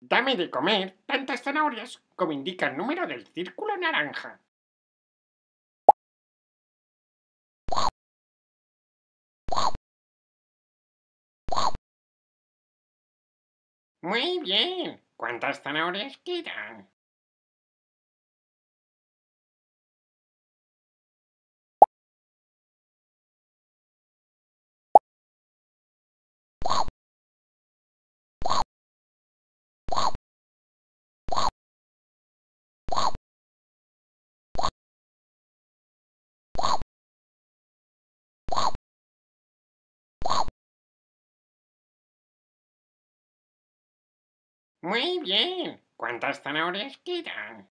Dame de comer tantas zanahorias como indica el número del círculo naranja. Muy bien. ¿Cuántas zanahorias quedan? Muy bien. ¿Cuántas zanahorias quedan?